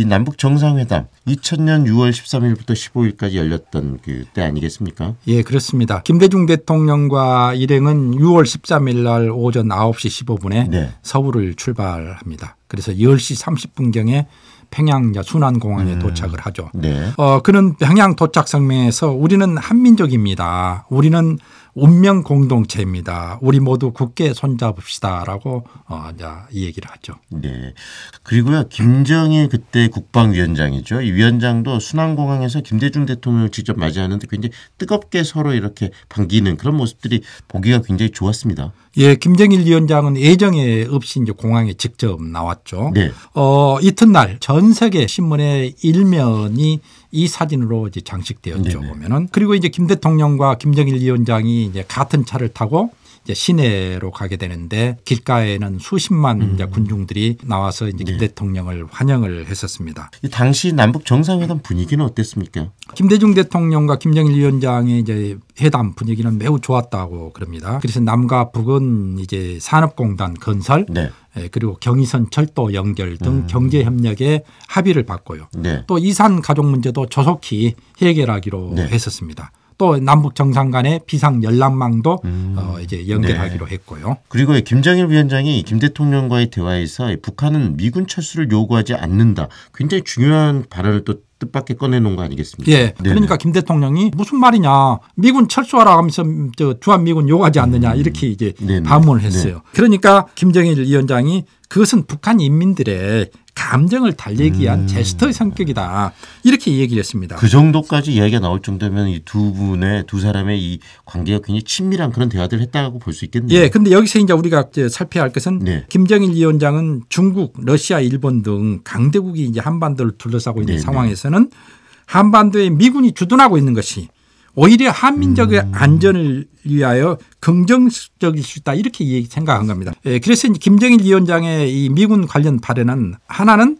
이 남북 정상회담 2000년 6월 13일부터 15일까지 열렸던 그 때 아니겠습니까? 예, 그렇습니다. 김대중 대통령과 일행은 6월 13일 날 오전 9시 15분에 네. 서울을 출발합니다. 그래서 10시 30분경에 평양 순환공항에 음. 도착을 하죠. 네. 어, 그는 평양 도착 성명에서 우리는 한민족입니다. 우리는 운명 공동체입니다. 우리 모두 굳게 손잡읍시다라고 어, 이제 이 얘기를 하죠. 네. 그리고요 김정일 그때 국방위원장이죠. 이 위원장도 순환공항에서 김대중 대통령을 직접 맞이하는데 굉장히 뜨겁게 서로 이렇게 반기는 그런 모습들이 보기가 굉장히 좋았습니다. 예, 김정일 위원장은 예정에 없이 이제 공항에 직접 나왔죠. 네. 어, 이튿날 전 세계 신문의 일면이 이 사진으로 이제 장식되었죠 네네. 네. 보면은 그리고 이제 김 대통령과 김정일 위원장이 이제 같은 차를 타고 시내로 가게 되는데 길가에는 수십만 음. 군중들이 나와서 이제 김 네. 대통령을 환영을 했었습니다. 당시 남북 정상회담 분위기는 어땠습니까? 김대중 대통령과 김정일 위원장의 이제 회담 분위기는 매우 좋았다고 그럽니다. 그래서 남과 북은 이제 산업공단 건설 네. 예, 그리고 경의선 철도 연결 등 음. 경제 협력에 합의를 받고요. 네. 또 이산 가족 문제도 조속히 해결하기로 네. 했었습니다. 또 남북 정상 간의 비상 연락망도 음. 어, 이제 연결하기로 네. 했고요. 그리고 김정일 위원장이 김 대통령과의 대화에서 북한은 미군 철수를 요구하지 않는다. 굉장히 중요한 발언을 또 뜻밖의 꺼내놓은 거 아니겠습니까? 예. 그러니까 네네. 김 대통령이 무슨 말이냐. 미군 철수하라 하면서 주한미군 요구하지 않느냐 음. 이렇게 이제 네네. 반문을 네. 했어요. 네네. 그러니까 김정일 위원장이 그것은 북한 인민들의 감정을 달래기 위한 음. 제스터의 성격이다. 이렇게 얘기를 했습니다. 그 정도까지 이야기가 나올 정도면 이 두 분의 두 사람의 이 관계가 굉장히 친밀한 그런 대화들을 했다고 볼 수 있겠네요. 예. 근데 여기서 이제 우리가 살펴야 할 것은 네. 김정일 위원장은 중국, 러시아, 일본 등 강대국이 이제 한반도를 둘러싸고 있는 네, 네. 상황에서는 한반도에 미군이 주둔하고 있는 것이 오히려 한민족의 음. 안전을 위하여 긍정적일 수 있다 이렇게 생각한 겁니다. 예, 그래서 김정일 위원장의 이 미군 관련 발언은 하나는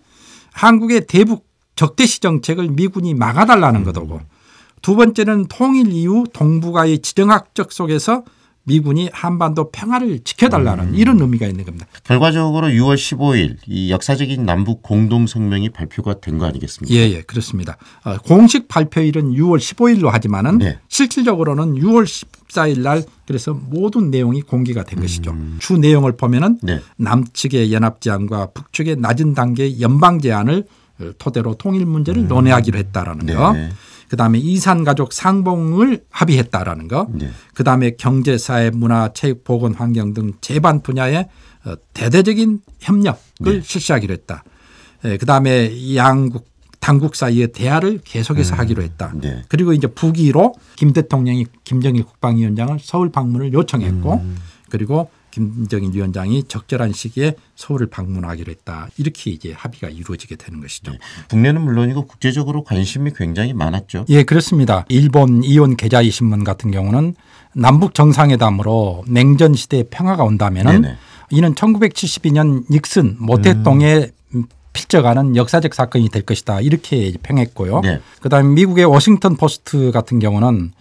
한국의 대북 적대시 정책을 미군이 막아달라는 거더고두 번째는 통일 이후 동북아의 지정학적 속에서 미군이 한반도 평화를 지켜달라는 음. 이런 의미가 있는 겁니다. 결과적으로 6월 15일 이 역사적인 남북 공동 성명이 발표가 된 거 아니겠습니까? 예, 예, 그렇습니다. 어, 공식 발표일은 6월 15일로 하지만은 네. 실질적으로는 6월 14일 날 그래서 모든 내용이 공개가 된 음. 것이죠. 주 내용을 보면은 네. 남측의 연합 제안과 북측의 낮은 단계 연방 제안을 토대로 통일 문제를 음. 논의하기로 했다라는 네. 거. 네. 그다음에 이산 가족 상봉을 합의했다라는 거. 네. 그다음에 경제 사회 문화 체육 보건 환경 등 제반 분야에 어, 대대적인 협력을 네. 실시하기로 했다. 예, 그다음에 양국 당국 사이의 대화를 계속해서 음. 하기로 했다. 네. 그리고 이제 북위로 김 대통령이 김정일 국방위원장을 서울 방문을 요청했고 음. 그리고 김정인 위원장이 적절한 시기에 서울을 방문하기로 했다. 이렇게 이제 합의가 이루어지게 되는 것이죠. 네. 국내는 물론이고 국제적으로 관심이 굉장히 많았죠. 예, 그렇습니다. 일본 이온 계자이 신문 같은 경우는 남북 정상회담으로 냉전 시대에 평화가 온다면은 네네. 이는 1972년 닉슨 모태동의 음. 필적하는 역사적 사건이 될 것이다 이렇게 평했고요. 네. 그다음에 미국의 워싱턴 포스트 같은 경우는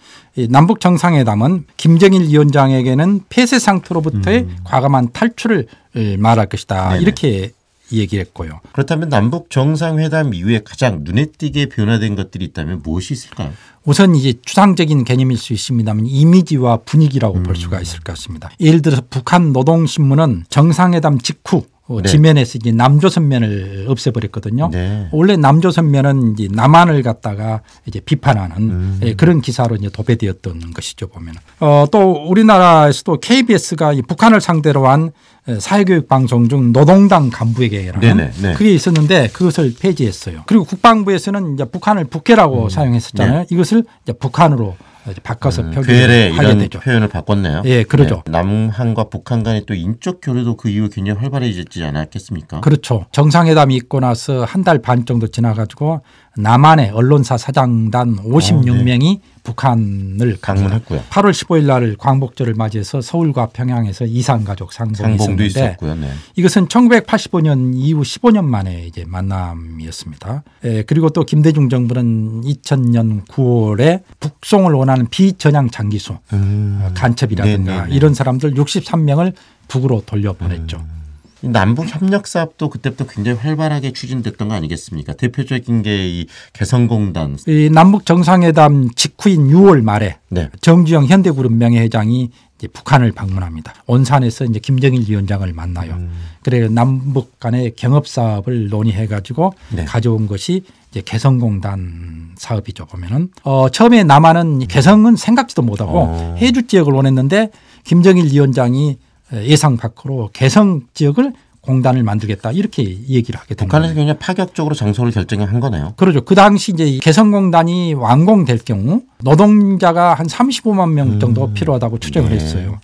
남북 정상회담은 김정일 위원장에게는 폐쇄 상태로부터의 음. 과감한 탈출을 예, 말할 것이다 네네. 네. 이렇게 얘기했고요. 그렇다면 네. 남북 정상회담 이후에 가장 눈에 띄게 변화된 것들이 있다면 무엇이 있을까요? 우선 이제 추상적인 개념일 수 있습니다만 이미지와 분위기라고 음. 볼 수가 있을 것 같습니다. 예를 들어서 북한 노동신문은 정상회담 직후 어, 네. 지면에서 이제 남조선면을 없애버렸거든요. 네. 원래 남조선면은 이제 남한을 갖다가 이제 비판하는 음. 예, 그런 기사로 이제 도배되었던 것이죠 보면. 어또 우리나라에서도 KBS가 이 북한을 상대로 한 예, 사회교육 방송 중 노동당 간부에게라는 네. 그게 있었는데 그것을 폐지했어요. 그리고 국방부에서는 이제 북한을 북해라고 음. 사용했었잖아요. 네. 이것을 이제 북한으로 바꿔서 음, 표현을 하게 되죠. 표현을 바꿨네요. 예, 그렇죠 네, 남한과 북한 간의 또 인적 교류도 그 이후 굉장히 활발해지지 않았겠습니까? 그렇죠. 정상회담이 있고 나서 한 달 반 정도 지나가지고 남한의 언론사 사장단 56명이 어, 네. 북한을 방문했고요. 8월 15일 날 광복절을 맞이해서 서울과 평양에서 이산 가족 상봉이 상봉도 있었고요. 네. 이것은 1985년 이후 15년 만에 이제 만남이었습니다. 에, 예, 그리고 또 김대중 정부는 2000년 9월에 북송을 원하는 비전향 장기수 음. 아, 간첩이라든가 네네네. 네, 네. 이런 사람들 63명을 북으로 돌려보냈죠. 음. 남북 협력 사업도 그때부터 굉장히 활발하게 추진됐던 거 아니겠습니까? 대표적인 게 이 개성공단. 이 남북 정상회담 직후인 6월 말에 네. 정주영 현대그룹 명예회장이 북한을 방문합니다. 온산에서 이제 김정일 위원장을 만나요. 음. 그래 남북 간의 경업 사업을 논의해 가지고 네. 가져온 것이 이제 개성공단 사업이죠 보면은 어 처음에 남한은 개성은 생각지도 못하고 어. 해주 지역을 원했는데 김정일 위원장이 예상 밖으로 개성 지역을 공단을 만들겠다 이렇게 얘기를 하게 됩니다. 북한에서 굉장히 파격적으로 장소를 결정한 거네요. 그렇죠. 그 당시 이제 개성공단이 완공될 경우 노동자가 한 35만 명 정도 음. 필요하다고 추정을 네. 했어요.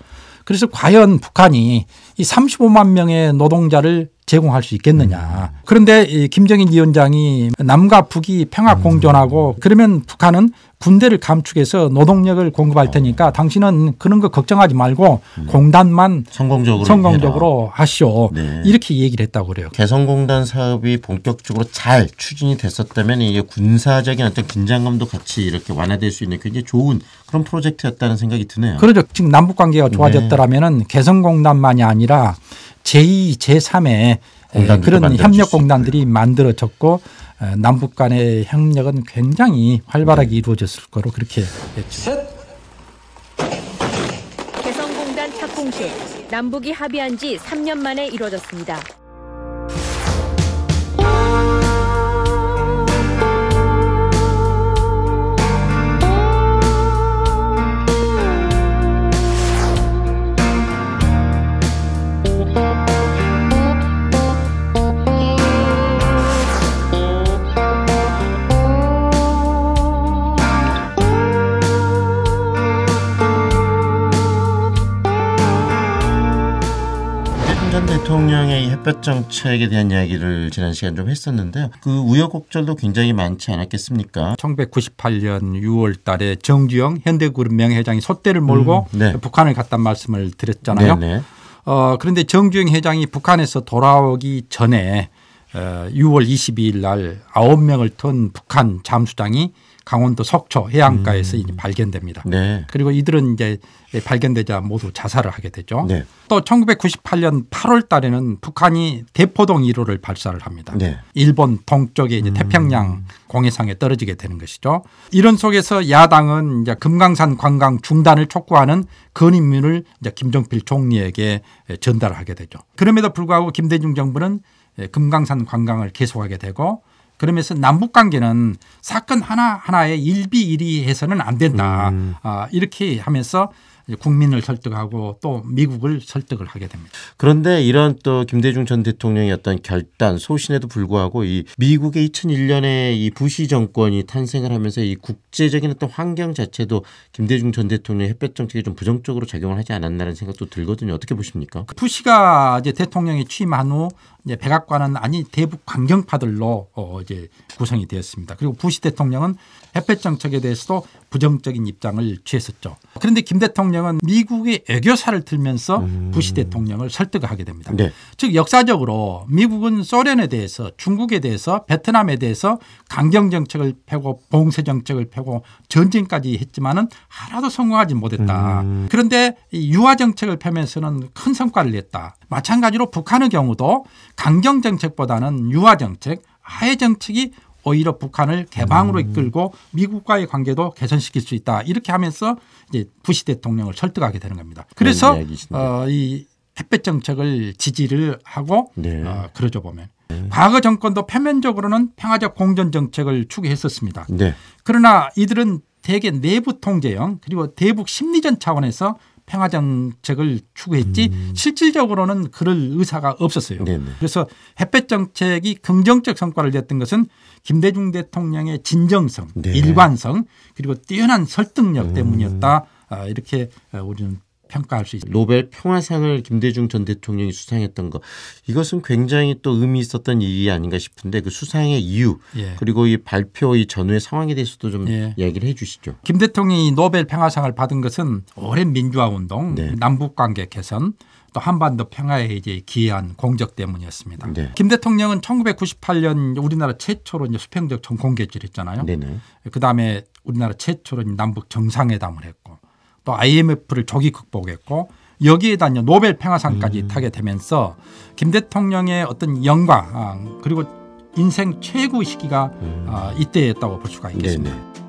그래서 과연 북한이 이 35만 명의 노동자를 제공할 수 있겠느냐. 음. 그런데 김정인 위원장이 남과 북이 평화 공존하고 음. 그러면 북한은 군대를 감축해서 노동력을 공급할 어. 테니까 당신은 그런 거 걱정하지 말고 음. 공단만 성공적으로, 성공적으로 하시오. 네. 이렇게 얘기를 했다고 그래요. 개성공단 사업이 본격적으로 잘 추진이 됐었다면 이게 군사적인 어떤 긴장감도 같이 이렇게 완화될 수 있는 굉장히 좋은 그런 프로젝트였다는 생각이 드네요. 그렇죠. 지금 남북 관계가 좋아졌더라면 네. 개성공단만이 아니라 제2, 제3의 예, 그런 협력 공단들이 네. 만들어졌고 남북 간의 협력은 굉장히 활발하게 네. 이루어졌을 거로 그렇게 했죠. 개성공단 착공식 남북이 합의한 지 3년 만에 이루어졌습니다. 문전 대통령의 햇볕 정책에 대한 이야기를 지난 시간 좀 했었는데요. 그 우여곡절도 굉장히 많지 않았겠습니까? 1998년 6월 달에 정주영 현대그룹 명예회장이 소대를 몰고 음, 네. 북한을 갔단 말씀을 드렸잖아요. 네네. 네. 어, 그런데 정주영 회장이 북한에서 돌아오기 전에 6월 어, 22일 날 9명을 턴 북한 잠수장이 강원도 석초 해안가에서 음. 발견됩니다. 네. 그리고 이들은 이제 발견되자 모두 자살을 하게 되죠. 네. 또 1998년 8월 달에는 북한이 대포동 1호를 발사를 합니다. 네. 일본 동쪽에 이제 음. 태평양 음. 공해상에 떨어지게 되는 것이죠. 이런 속에서 야당은 이제 금강산 관광 중단을 촉구하는 건인민을 이제 김정필 총리에게 전달하게 되죠. 그럼에도 불구하고 김대중 정부는 예, 금강산 관광을 계속하게 되고 그러면서 남북 관계는 사건 하나하나에 일비일이해서는 안 된다. 음. 아, 이렇게 하면서 국민을 설득하고 또 미국을 설득을 하게 됩니다. 그런데 이런 또 김대중 전 대통령의 어떤 결단, 소신에도 불구하고 이 미국의 2001년에 이 부시 정권이 탄생을 하면서 이 국제적인 어떤 환경 자체도 김대중 전 대통령의 햇볕 정책에 좀 부정적으로 작용을 하지 않았나라는 생각도 들거든요. 어떻게 보십니까? 부시가 이제 대통령이 취임한 후 이제 백악관은 아니 대북 강경파들로 어 이제 구성이 되었습니다. 그리고 부시 대통령은 햇볕 정책에 대해서도 부정적인 입장을 취했었죠. 그런데 김 대통령은 미국의 애교사를 틀면서 음. 부시 대통령을 설득하게 됩니다. 네. 즉 역사적으로 미국은 소련에 대해서 중국에 대해서 베트남에 대해서 강경 정책을 펴고 봉쇄 정책을 펴고 전쟁까지 했지만은 하나도 성공하지 못했다. 음. 그런데 유화 정책을 펴면서는 큰 성과를 냈다. 마찬가지로 북한의 경우도 강경 정책보다는 유화 정책, 하해 정책이 오히려 북한을 개방으로 음. 이끌고 미국과의 관계도 개선시킬 수 있다. 이렇게 하면서 이제 부시 대통령을 설득하게 되는 겁니다. 그래서 어, 이 햇볕 정책을 지지를 하고 네. 어, 그러죠 보면 네. 과거 정권도 표면적으로는 평화적 공존 정책을 추구했었습니다. 네. 그러나 이들은 대개 내부 통제형 그리고 대북 심리전 차원에서 평화 정책을 추구했지 음. 실질적으로는 그럴 의사가 없었어요. 네네. 그래서 햇볕 정책이 긍정적 성과를 냈던 것은 김대중 대통령의 진정성, 네. 일관성 그리고 뛰어난 설득력 음. 때문이었다. 아, 이렇게 우리는 평가할 수 있습니다. 노벨 평화상을 김대중 전 대통령이 수상했던 것 이것은 굉장히 또 의미 있었던 일이 아닌가 싶은데 그 수상의 이유 예. 그리고 이 발표 이 전후의 상황에 대해서도 좀 예. 이기를 해주시죠. 김 대통령이 노벨 평화상을 받은 것은 오랜 민주화 운동, 네. 남북 관계 개선, 또 한반도 평화에 이제 기여한 공적 때문이었습니다. 네. 김 대통령은 1998년 우리나라 최초로 이제 수평적 정공 개최를 했잖아요. 그 다음에 우리나라 최초로 남북 정상회담을 했고. 또 IMF를 조기 극복했고 여기에다 이 노벨 평화상까지 음. 타게 되면서 김 대통령의 어떤 영광 아, 그리고 인생 최고 시기가 음. 아, 이때였다고 볼 수가 있겠습니다. 네네.